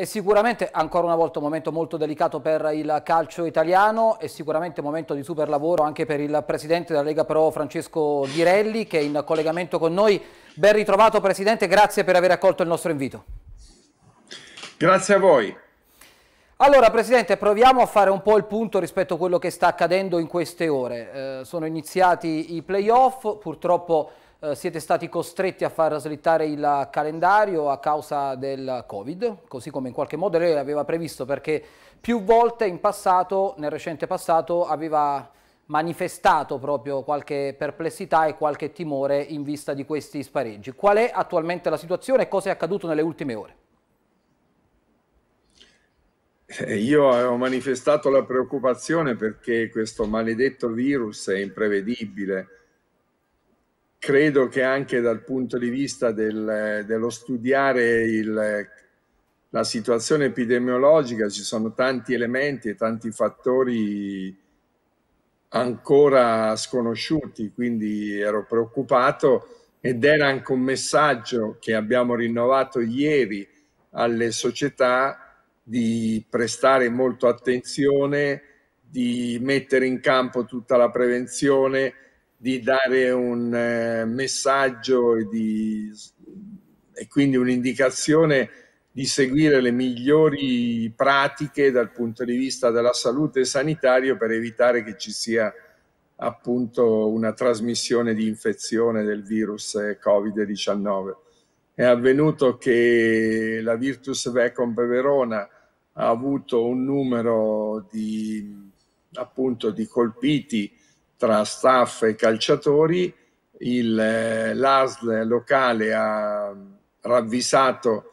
È sicuramente ancora una volta un momento molto delicato per il calcio italiano e sicuramente un momento di super lavoro anche per il presidente della Lega Pro Francesco Ghirelli che è in collegamento con noi. Ben ritrovato presidente, grazie per aver accolto il nostro invito. Grazie a voi. Allora Presidente, proviamo a fare un po' il punto rispetto a quello che sta accadendo in queste ore. Eh, sono iniziati i playoff, purtroppo eh, siete stati costretti a far slittare il calendario a causa del Covid, così come in qualche modo lei aveva previsto, perché più volte in passato, nel recente passato, aveva manifestato proprio qualche perplessità e qualche timore in vista di questi spareggi. Qual è attualmente la situazione e cosa è accaduto nelle ultime ore? Eh, io ho manifestato la preoccupazione perché questo maledetto virus è imprevedibile credo che anche dal punto di vista del, dello studiare il, la situazione epidemiologica ci sono tanti elementi e tanti fattori ancora sconosciuti, quindi ero preoccupato ed era anche un messaggio che abbiamo rinnovato ieri alle società di prestare molto attenzione, di mettere in campo tutta la prevenzione, di dare un eh, messaggio e, di, e quindi un'indicazione di seguire le migliori pratiche dal punto di vista della salute e sanitario per evitare che ci sia appunto una trasmissione di infezione del virus eh, Covid-19. È avvenuto che la Virtus Vecom Verona ha avuto un numero di, appunto, di colpiti tra staff e calciatori, eh, l'ASL locale ha ravvisato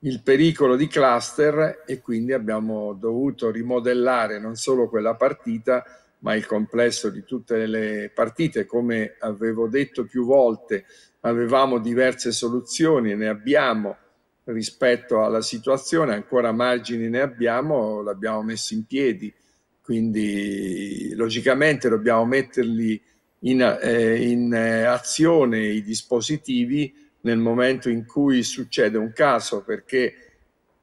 il pericolo di cluster e quindi abbiamo dovuto rimodellare non solo quella partita, ma il complesso di tutte le partite. Come avevo detto più volte, avevamo diverse soluzioni, ne abbiamo rispetto alla situazione, ancora margini ne abbiamo, l'abbiamo messo in piedi quindi logicamente dobbiamo metterli in, eh, in eh, azione i dispositivi nel momento in cui succede un caso perché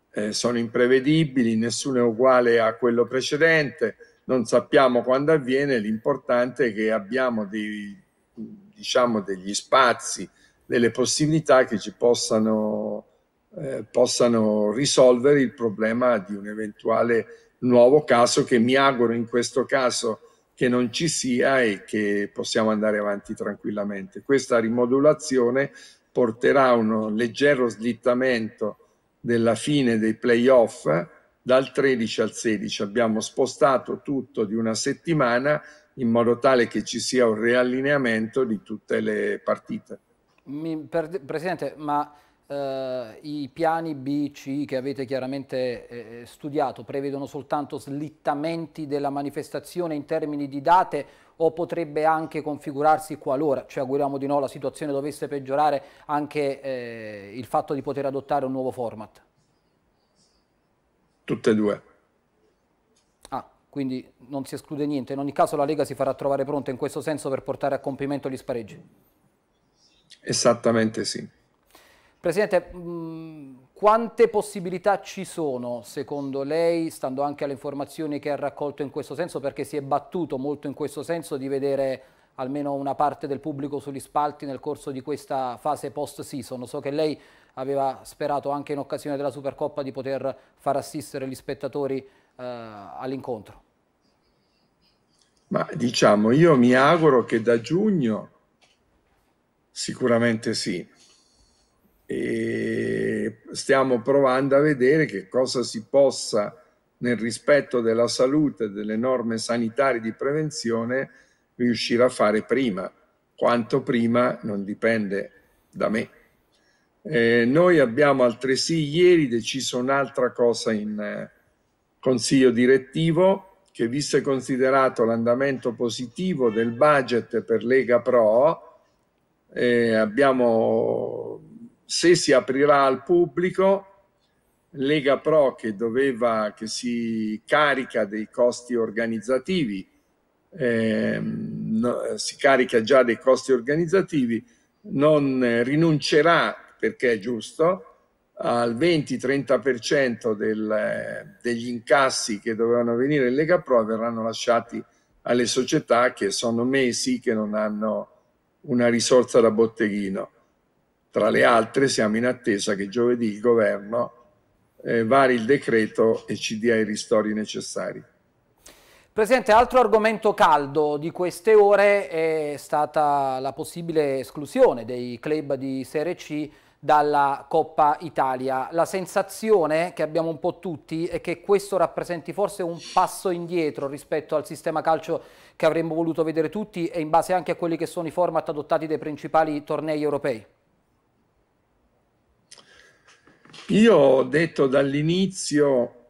eh, sono imprevedibili, nessuno è uguale a quello precedente, non sappiamo quando avviene, l'importante è che abbiamo dei, diciamo, degli spazi, delle possibilità che ci possano, eh, possano risolvere il problema di un eventuale nuovo caso che mi auguro in questo caso che non ci sia e che possiamo andare avanti tranquillamente. Questa rimodulazione porterà a un leggero slittamento della fine dei playoff dal 13 al 16. Abbiamo spostato tutto di una settimana in modo tale che ci sia un riallineamento di tutte le partite. Mi, per, Presidente, ma eh, i piani B, C che avete chiaramente eh, eh, studiato prevedono soltanto slittamenti della manifestazione in termini di date o potrebbe anche configurarsi qualora, ci auguriamo di no, la situazione dovesse peggiorare anche eh, il fatto di poter adottare un nuovo format? Tutte e due. Ah, quindi non si esclude niente. In ogni caso la Lega si farà trovare pronta in questo senso per portare a compimento gli spareggi. Esattamente sì. Presidente, mm, quante possibilità ci sono, secondo lei, stando anche alle informazioni che ha raccolto in questo senso, perché si è battuto molto in questo senso, di vedere almeno una parte del pubblico sugli spalti nel corso di questa fase post-season? So che lei aveva sperato anche in occasione della Supercoppa di poter far assistere gli spettatori eh, all'incontro. Ma diciamo, io mi auguro che da giugno sicuramente sì, e stiamo provando a vedere che cosa si possa nel rispetto della salute e delle norme sanitarie di prevenzione riuscire a fare prima. Quanto prima non dipende da me. Eh, noi abbiamo altresì ieri deciso un'altra cosa in eh, consiglio direttivo che visto e considerato l'andamento positivo del budget per Lega Pro eh, abbiamo se si aprirà al pubblico, Lega Pro che doveva, che si carica dei costi organizzativi, ehm, no, si carica già dei costi organizzativi, non rinuncerà, perché è giusto, al 20-30% del, degli incassi che dovevano venire in Lega Pro verranno lasciati alle società che sono mesi che non hanno una risorsa da botteghino. Tra le altre siamo in attesa che giovedì il governo eh, vari il decreto e ci dia i ristori necessari. Presidente, altro argomento caldo di queste ore è stata la possibile esclusione dei club di Serie C dalla Coppa Italia. La sensazione che abbiamo un po' tutti è che questo rappresenti forse un passo indietro rispetto al sistema calcio che avremmo voluto vedere tutti e in base anche a quelli che sono i format adottati dai principali tornei europei. Io ho detto dall'inizio,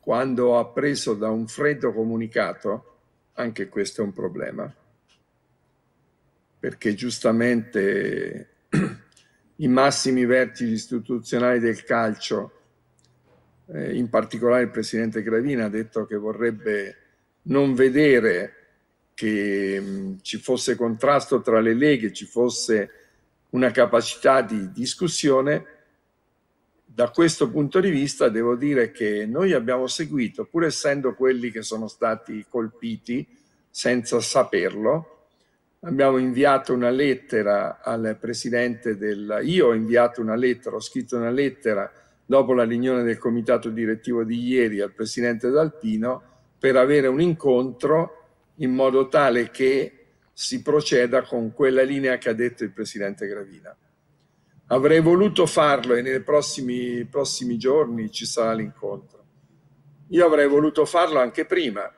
quando ho appreso da un freddo comunicato, anche questo è un problema, perché giustamente i massimi vertici istituzionali del calcio, eh, in particolare il presidente Gravina, ha detto che vorrebbe non vedere che mm, ci fosse contrasto tra le leghe, ci fosse una capacità di discussione da questo punto di vista devo dire che noi abbiamo seguito, pur essendo quelli che sono stati colpiti senza saperlo, abbiamo inviato una lettera al presidente del... Io ho inviato una lettera, ho scritto una lettera dopo la riunione del comitato direttivo di ieri al presidente D'Alpino per avere un incontro in modo tale che si proceda con quella linea che ha detto il presidente Gravina avrei voluto farlo e nei prossimi, prossimi giorni ci sarà l'incontro. Io avrei voluto farlo anche prima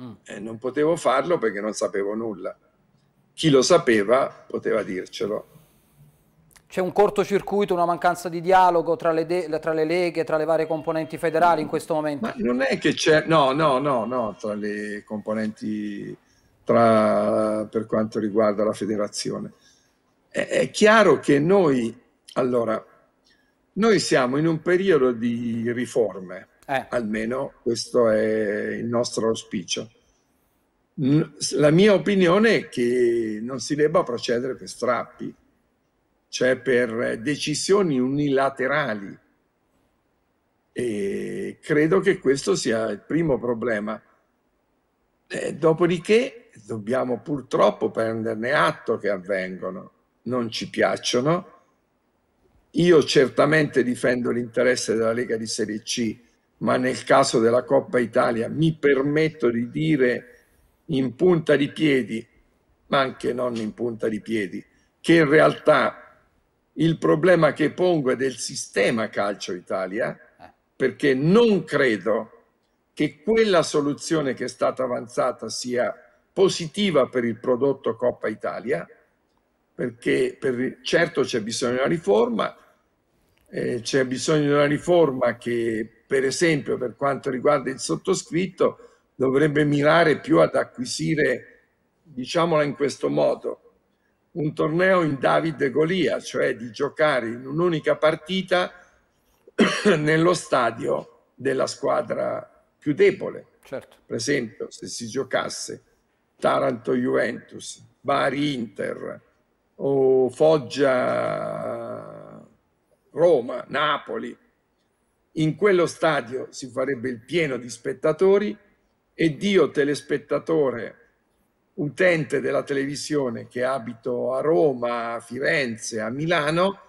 mm. e non potevo farlo perché non sapevo nulla. Chi lo sapeva poteva dircelo. C'è un cortocircuito, una mancanza di dialogo tra le, tra le, leghe, tra le varie componenti federali in questo momento? Ma non è che c'è, no, no, no, no, tra le componenti, tra, per quanto riguarda la federazione è chiaro che noi, allora, noi siamo in un periodo di riforme, eh. almeno questo è il nostro auspicio. La mia opinione è che non si debba procedere per strappi, cioè per decisioni unilaterali. E credo che questo sia il primo problema. E eh, dopodiché dobbiamo purtroppo prenderne atto che avvengono non ci piacciono. Io certamente difendo l'interesse della Lega di Serie C, ma nel caso della Coppa Italia mi permetto di dire in punta di piedi, ma anche non in punta di piedi, che in realtà il problema che pongo è del sistema calcio Italia, eh. perché non credo che quella soluzione che è stata avanzata sia positiva per il prodotto Coppa Italia perché per, certo c'è bisogno di una riforma, eh, c'è bisogno di una riforma che per esempio per quanto riguarda il sottoscritto dovrebbe mirare più ad acquisire, diciamola in questo modo, un torneo in David Golia, cioè di giocare in un'unica partita nello stadio della squadra più debole. Certo. Per esempio, se si giocasse Taranto-Juventus, Bari-Inter, o Foggia, Roma, Napoli. In quello stadio si farebbe il pieno di spettatori e Dio telespettatore, utente della televisione che abito a Roma, a Firenze, a Milano,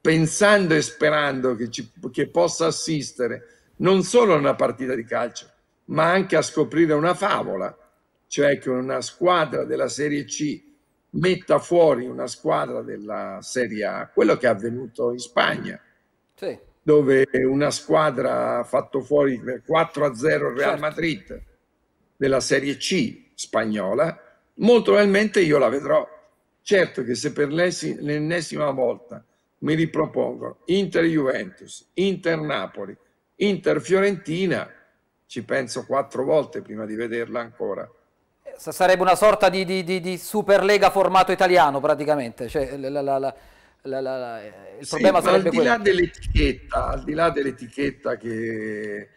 pensando e sperando che, ci, che possa assistere non solo a una partita di calcio, ma anche a scoprire una favola, cioè che una squadra della Serie C metta fuori una squadra della Serie A, quello che è avvenuto in Spagna, sì. dove una squadra ha fatto fuori 4 a 0 il Real certo. Madrid della Serie C spagnola, molto probabilmente io la vedrò. Certo che se per l'ennesima volta mi ripropongo Inter-Juventus, Inter-Napoli, Inter-Fiorentina, ci penso quattro volte prima di vederla ancora. Sarebbe una sorta di, di, di, di Superlega formato italiano praticamente. Cioè, la, la, la, eh, il problema sì, sarebbe al di Là dell'etichetta, al di là dell'etichetta che,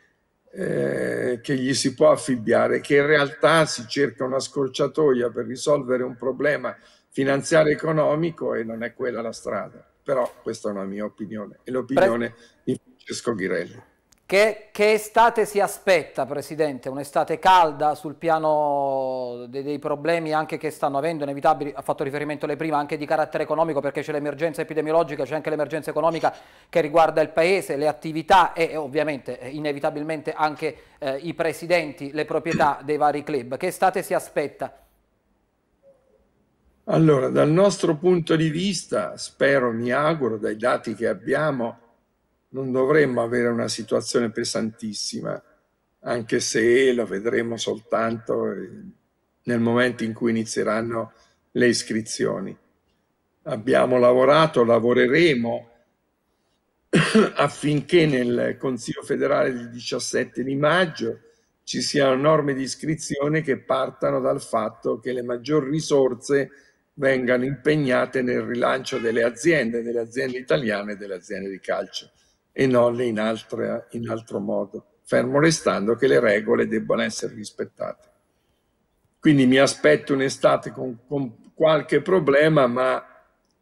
eh, che gli si può affibbiare, che in realtà si cerca una scorciatoia per risolvere un problema finanziario economico e non è quella la strada. Però questa è una mia opinione e l'opinione Pre... di Francesco Ghirelli. Che, che, estate si aspetta, Presidente? Un'estate calda sul piano dei, dei, problemi anche che stanno avendo, inevitabili, ha fatto riferimento alle prima, anche di carattere economico, perché c'è l'emergenza epidemiologica, c'è anche l'emergenza economica che riguarda il Paese, le attività e ovviamente, eh, inevitabilmente, anche eh, i presidenti, le proprietà dei vari club. Che estate si aspetta? Allora, dal nostro punto di vista, spero, mi auguro, dai dati che abbiamo, non dovremmo avere una situazione pesantissima, anche se lo vedremo soltanto eh, nel momento in cui inizieranno le iscrizioni. Abbiamo lavorato, lavoreremo affinché nel Consiglio federale del 17 di maggio ci siano norme di iscrizione che partano dal fatto che le maggiori risorse vengano impegnate nel rilancio delle aziende, delle aziende italiane e delle aziende di calcio e non in, altre, in altro modo, fermo restando che le regole debbano essere rispettate. Quindi mi aspetto un'estate con, con qualche problema, ma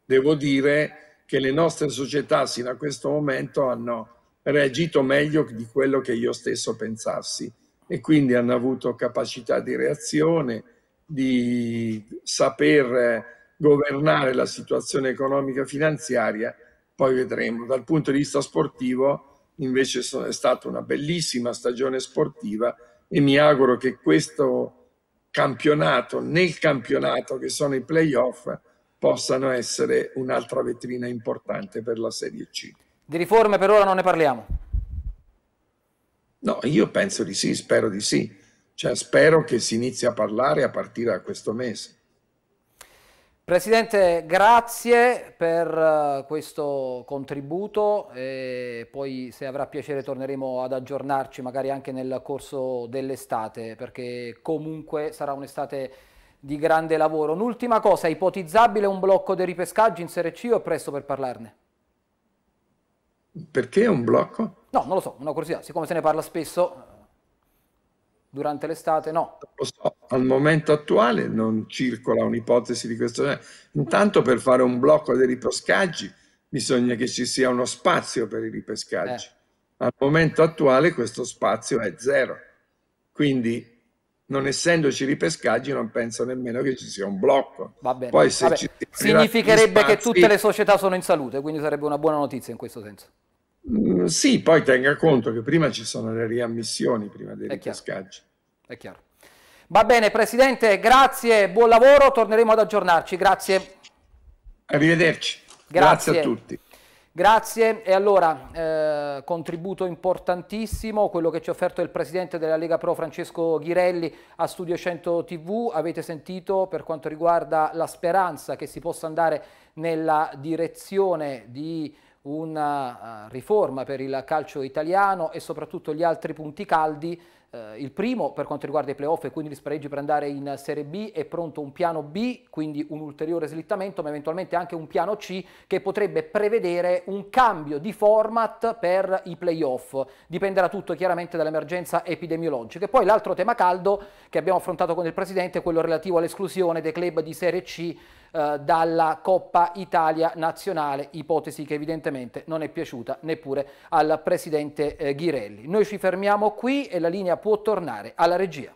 devo dire che le nostre società sino a questo momento hanno reagito meglio di quello che io stesso pensassi e quindi hanno avuto capacità di reazione, di saper governare la situazione economica e finanziaria poi vedremo. Dal punto di vista sportivo invece è stata una bellissima stagione sportiva e mi auguro che questo campionato, nel campionato che sono i playoff, possano essere un'altra vetrina importante per la Serie C. Di riforme per ora non ne parliamo? No, io penso di sì, spero di sì. Cioè, spero che si inizi a parlare a partire da questo mese. Presidente, grazie per eh, questo contributo e poi se avrà piacere torneremo ad aggiornarci magari anche nel corso dell'estate perché comunque sarà un'estate di grande lavoro. Un'ultima cosa, ipotizzabile un blocco dei ripescaggi in Serie C o è presto per parlarne? Perché un blocco? No, non lo so, una curiosità, siccome se ne parla spesso durante l'estate no. So, al momento attuale non circola un'ipotesi di questo genere. Intanto per fare un blocco dei ripescaggi bisogna che ci sia uno spazio per i ripescaggi. Eh. Al momento attuale questo spazio è zero. Quindi non essendoci ripescaggi non penso nemmeno che ci sia un blocco. Poi, Vabbè, significherebbe spazi... che tutte le società sono in salute, quindi sarebbe una buona notizia in questo senso. Mm, sì, poi tenga conto che prima ci sono le riammissioni, prima dei ripescaggi. È chiaro. Va bene, Presidente, grazie, buon lavoro, torneremo ad aggiornarci, grazie. Arrivederci. Grazie, grazie a tutti. Grazie e allora eh, contributo importantissimo, quello che ci ha offerto il Presidente della Lega Pro Francesco Ghirelli a Studio 100 TV, avete sentito per quanto riguarda la speranza che si possa andare nella direzione di una eh, riforma per il calcio italiano e soprattutto gli altri punti caldi. Eh, il primo per quanto riguarda i playoff e quindi gli spareggi per andare in Serie B è pronto un piano B, quindi un ulteriore slittamento, ma eventualmente anche un piano C che potrebbe prevedere un cambio di format per i playoff. Dipenderà tutto chiaramente dall'emergenza epidemiologica. E poi l'altro tema caldo che abbiamo affrontato con il Presidente è quello relativo all'esclusione dei club di Serie C eh, dalla Coppa Italia nazionale, ipotesi che evidentemente non è piaciuta neppure al presidente eh, Ghirelli. Noi ci fermiamo qui e la linea può tornare alla regia.